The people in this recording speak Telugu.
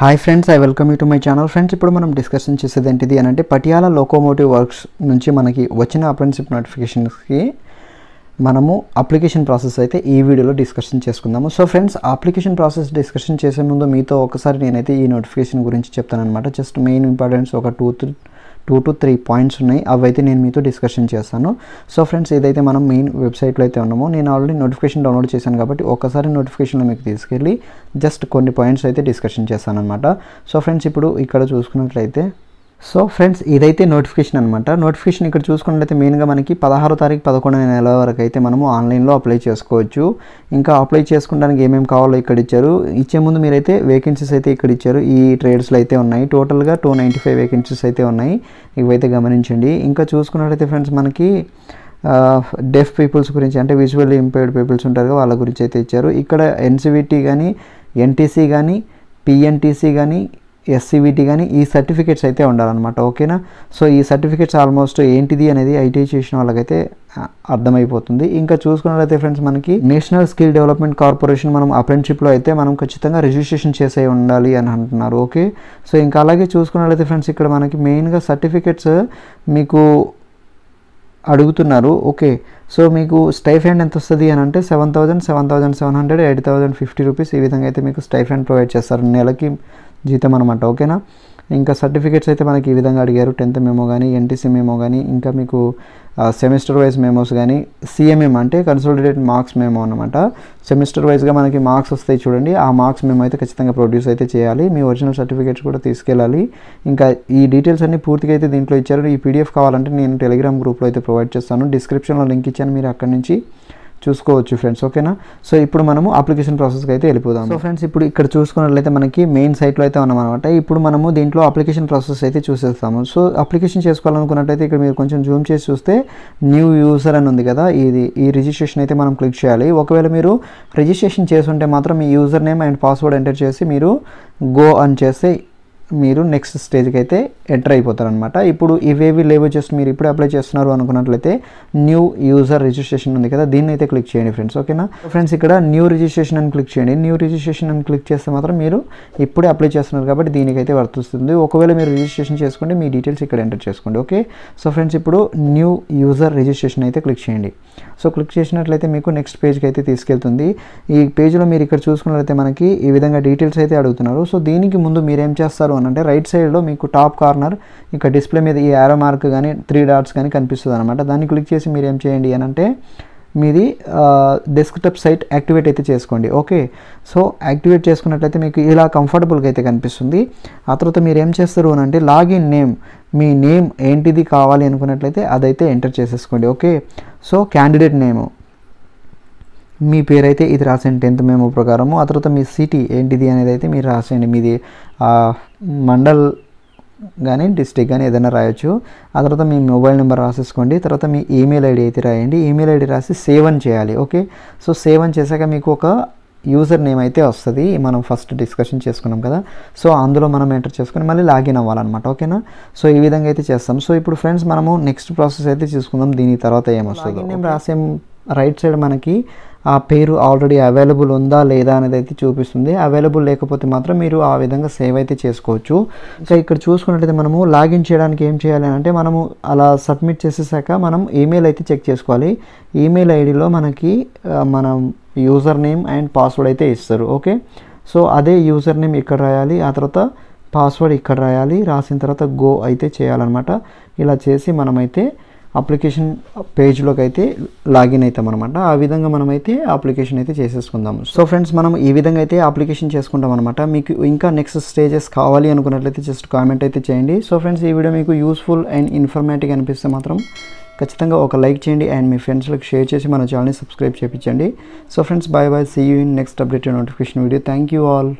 hi friends I welcome you to my channel friends ఇప్పుడు మనం డిస్కషన్ చేసేది ఏంటిది అని అంటే పటియాల లోకోమోటివ్ వర్క్స్ నుంచి మనకి వచ్చిన అప్రెంటిసిప్ నోటిఫికేషన్స్కి మనము అప్లికేషన్ ప్రాసెస్ అయితే ఈ వీడియోలో డిస్కషన్ చేసుకుందాము so friends application process discussion చేసే ముందు మీతో ఒకసారి నేనైతే ఈ నోటిఫికేషన్ గురించి చెప్తాను అనమాట జస్ట్ మెయిన్ ఇంపార్టెన్స్ ఒక two three two to three points ఉన్నాయి అవైతే నేను మీతో డిస్కషన్ చేస్తాను సో ఫ్రెండ్స్ ఏదైతే మనం మెయిన్ వెబ్సైట్లో అయితే ఉన్నామో నేను ఆల్రెడీ నోటిఫికేషన్ డౌన్లోడ్ చేశాను కాబట్టి ఒకసారి నోటిఫికేషన్లో మీకు తీసుకెళ్ళి జస్ట్ కొన్ని పాయింట్స్ అయితే డిస్కషన్ చేస్తాను అనమాట సో ఫ్రెండ్స్ ఇప్పుడు ఇక్కడ చూసుకున్నట్లయితే సో ఫ్రెండ్స్ ఇదైతే నోటిఫికేషన్ అనమాట నోటిఫికేషన్ ఇక్కడ చూసుకున్నట్లయితే మెయిన్గా మనకి పదహారు తారీఖు పదకొండు నెల వరకు అయితే మనము ఆన్లైన్లో అప్లై చేసుకోవచ్చు ఇంకా అప్లై చేసుకోవడానికి ఏమేమి కావాలో ఇక్కడ ఇచ్చారు ఇచ్చే ముందు మీరైతే వేకెన్సీస్ అయితే ఇక్కడ ఇచ్చారు ఈ ట్రేడ్స్లో అయితే ఉన్నాయి టోటల్గా టూ నైంటీ ఫైవ్ వేకెన్సీస్ అయితే ఉన్నాయి ఇవైతే గమనించండి ఇంకా చూసుకున్నట్లయితే ఫ్రెండ్స్ మనకి డెఫ్ పీపుల్స్ గురించి అంటే విజువల్ ఇంపైర్డ్ పీపుల్స్ ఉంటారు వాళ్ళ గురించి అయితే ఇచ్చారు ఇక్కడ ఎన్సీవీటీ కానీ ఎన్టీసీ కానీ పిఎన్టీసీ కానీ ఎస్సీబీటీ కానీ ఈ సర్టిఫికేట్స్ అయితే ఉండాలన్నమాట ఓకేనా సో ఈ సర్టిఫికేట్స్ ఆల్మోస్ట్ ఏంటిది అనేది ఐటీఐ చేసిన వాళ్ళకైతే అర్థమైపోతుంది ఇంకా చూసుకున్నట్లయితే ఫ్రెండ్స్ మనకి నేషనల్ స్కిల్ డెవలప్మెంట్ కార్పొరేషన్ మనం అప్రెంటిషిప్లో అయితే మనం ఖచ్చితంగా రిజిస్ట్రేషన్ చేసే ఉండాలి అని అంటున్నారు ఓకే సో ఇంకా అలాగే చూసుకున్నట్లయితే ఫ్రెండ్స్ ఇక్కడ మనకి మెయిన్గా సర్టిఫికేట్స్ మీకు అడుగుతున్నారు ఓకే సో మీకు స్టైఫెండ్ ఎంత వస్తుంది అని అంటే seven thousand seven thousand seven hundred eight thousand fifty rupees ఈ విధంగా అయితే మీకు స్టైఫెండ్ ప్రొవైడ్ చేస్తారు నెలకి జీతం అనమాట ఓకేనా ఇంకా సర్టిఫికేట్స్ అయితే మనకి ఈ విధంగా అడిగారు టెన్త్ మేమో కానీ ఎన్టీసీ మేమో కానీ ఇంకా మీకు సెమిస్టర్ వైజ్ మేమోస్ కానీ సిఎంఎం అంటే కన్సల్టేటెడ్ మార్క్స్ మేమో అనమాట సెమిస్టర్ వైజ్గా మనకి మార్క్స్ వస్తాయి చూడండి ఆ మార్క్స్ మేము అయితే ఖచ్చితంగా ప్రొడ్యూస్ అయితే చేయాలి మీ ఒరిజినల్ సర్టిఫికేట్స్ కూడా తీసుకెళ్ళాలి ఇంకా ఈ డీటెయిల్స్ అన్ని పూర్తిగా అయితే దీంట్లో ఇచ్చారు ఈ పీడిఎఫ్ కావాలంటే నేను టెలిగ్రామ్ గ్రూప్లో అయితే ప్రొవైడ్ చేస్తాను డిస్క్రిప్షన్లో లింక్ ఇచ్చాను మీరు అక్కడి నుంచి చూసుకోవచ్చు ఫ్రెండ్స్ ఓకేనా సో ఇప్పుడు మనము అప్లికేషన్ ప్రాసెస్కి అయితే వెళ్ళిపోదాం సో ఫ్రెండ్స్ ఇప్పుడు ఇక్కడ చూసుకున్నట్లయితే మనకి మెయిన్ సైట్లో అయితే ఉన్నాం అనమాట ఇప్పుడు మనము దీంట్లో అప్లికేషన్ ప్రాసెస్ అయితే చూసేస్తాము సో అప్లికేషన్ చేసుకోవాలనుకున్నట్టయితే ఇక్కడ మీరు కొంచెం జూమ్ చేసి చూస్తే న్యూ యూజర్ అని ఉంది కదా ఇది ఈ రిజిస్ట్రేషన్ అయితే మనం క్లిక్ చేయాలి ఒకవేళ మీరు రిజిస్ట్రేషన్ చేసి ఉంటే మాత్రం మీ user name and password enter చేసి మీరు గో అని చేస్తే మీరు నెక్స్ట్ స్టేజ్కి అయితే ఎంటర్ అయిపోతారు అనమాట ఇప్పుడు ఇవేవి లేబర్ జస్ట్ మీరు ఇప్పుడు అప్లై చేస్తున్నారు అనుకున్నట్లయితే న్యూ యూజర్ రిజిస్ట్రేషన్ ఉంది కదా దీన్ని అయితే క్లిక్ చేయండి ఫ్రెండ్స్ ఓకేనా ఫ్రెండ్స్ ఇక్కడ న్యూ రిజిస్ట్రేషన్ అని క్లిక్ చేయండి న్యూ రిజిస్ట్రేషన్ అని క్లిక్ చేస్తే మాత్రం మీరు ఇప్పుడే అప్లై చేస్తున్నారు కాబట్టి దీనికైతే వర్తిస్తుంది ఒకవేళ మీరు రిజిస్ట్రేషన్ చేసుకోండి మీ డీటెయిల్స్ ఇక్కడ ఎంటర్ చేసుకోండి ఓకే సో ఫ్రెండ్స్ ఇప్పుడు న్యూ యూజర్ రిజిస్ట్రేషన్ అయితే క్లిక్ చేయండి సో క్లిక్ చేసినట్లయితే మీకు నెక్స్ట్ పేజ్కి అయితే తీసుకెళ్తుంది ఈ పేజ్లో మీరు ఇక్కడ చూసుకున్నట్లయితే మనకి ఈ విధంగా డీటెయిల్స్ అయితే అడుగుతున్నారు సో దీనికి ముందు మీరేం చేస్తారు వన్ అంటే రైట్ సైడ్లో మీకు టాప్ కార్నర్ ఇక డిస్ప్లే మీద ఈ యారో మార్క్ కానీ త్రీ డాట్స్ కానీ కనిపిస్తుంది అనమాట దాన్ని క్లిక్ చేసి మీరు ఏం చేయండి అని అంటే మీది డెస్క్టాప్ సైట్ యాక్టివేట్ అయితే చేసుకోండి ఓకే సో యాక్టివేట్ చేసుకున్నట్లయితే మీకు ఇలా కంఫర్టబుల్గా అయితే కనిపిస్తుంది ఆ తర్వాత మీరు ఏం చేస్తారు అని అంటే లాగిన్ నేమ్ మీ నేమ్ ఏంటిది కావాలి అనుకున్నట్లయితే అదైతే ఎంటర్ చేసేసుకోండి ఓకే సో క్యాండిడేట్ నేమ్ మీ పేరైతే ఇది రాసేయండి టెన్త్ మేము ప్రకారము ఆ తర్వాత మీ సిటీ ఏంటిది అనేది అయితే మీరు రాసేయండి మీది మండల్ కానీ డిస్టిక్ కానీ ఏదైనా రాయొచ్చు ఆ తర్వాత మీ మొబైల్ నెంబర్ రాసేసుకోండి తర్వాత మీ ఈమెయిల్ ఐడి అయితే రాయండి ఈమెయిల్ ఐడి రాసి సేవ్ అని చేయాలి ఓకే సో సేవ్ అని చేశాక మీకు ఒక యూజర్ నేమ్ అయితే వస్తుంది మనం ఫస్ట్ డిస్కషన్ చేసుకున్నాం కదా సో అందులో మనం ఎంటర్ చేసుకుని మళ్ళీ లాగిన్ అవ్వాలన్నమాట ఓకేనా సో ఈ విధంగా అయితే చేస్తాం సో ఇప్పుడు ఫ్రెండ్స్ మనము నెక్స్ట్ ప్రాసెస్ అయితే చూసుకుందాం దీని తర్వాత ఏమొస్తుంది నేను రాసేం రైట్ సైడ్ మనకి ఆ పేరు ఆల్రెడీ అవైలబుల్ ఉందా లేదా అనేది అయితే చూపిస్తుంది అవైలబుల్ లేకపోతే మాత్రం మీరు ఆ విధంగా సేవ్ అయితే చేసుకోవచ్చు ఇంకా ఇక్కడ చూసుకున్నట్లయితే మనము లాగిన్ చేయడానికి ఏం చేయాలి అంటే మనము అలా సబ్మిట్ చేసేసాక మనం ఈమెయిల్ అయితే చెక్ చేసుకోవాలి ఈమెయిల్ ఐడిలో మనకి మనం యూజర్ నేమ్ అండ్ పాస్వర్డ్ అయితే ఇస్తారు ఓకే సో అదే యూజర్ నేమ్ ఇక్కడ రాయాలి ఆ తర్వాత పాస్వర్డ్ ఇక్కడ రాయాలి రాసిన తర్వాత గో అయితే చేయాలన్నమాట ఇలా చేసి మనమైతే అప్లికేషన్ పేజ్లోకి అయితే లాగిన్ అవుతాం అనమాట ఆ విధంగా మనం అయితే అప్లికేషన్ అయితే చేసేసుకుందాం సో ఫ్రెండ్స్ మనం ఈ విధంగా అయితే అప్లికేషన్ చేసుకుంటాం అనమాట మీకు ఇంకా నెక్స్ట్ స్టేజెస్ కావాలి అనుకున్నట్లయితే జస్ట్ కామెంట్ అయితే చేయండి సో ఫ్రెండ్స్ ఈ వీడియో మీకు యూస్ఫుల్ అండ్ ఇన్ఫర్మేటివ్ అనిపిస్తే మాత్రం ఖచ్చితంగా ఒక లైక్ చేయండి అండ్ మీ ఫ్రెండ్స్లకు షేర్ చేసి మన ఛానల్ని సబ్స్క్రైబ్ చేయించండి so friends bye bye see you in next updated notification video thank you all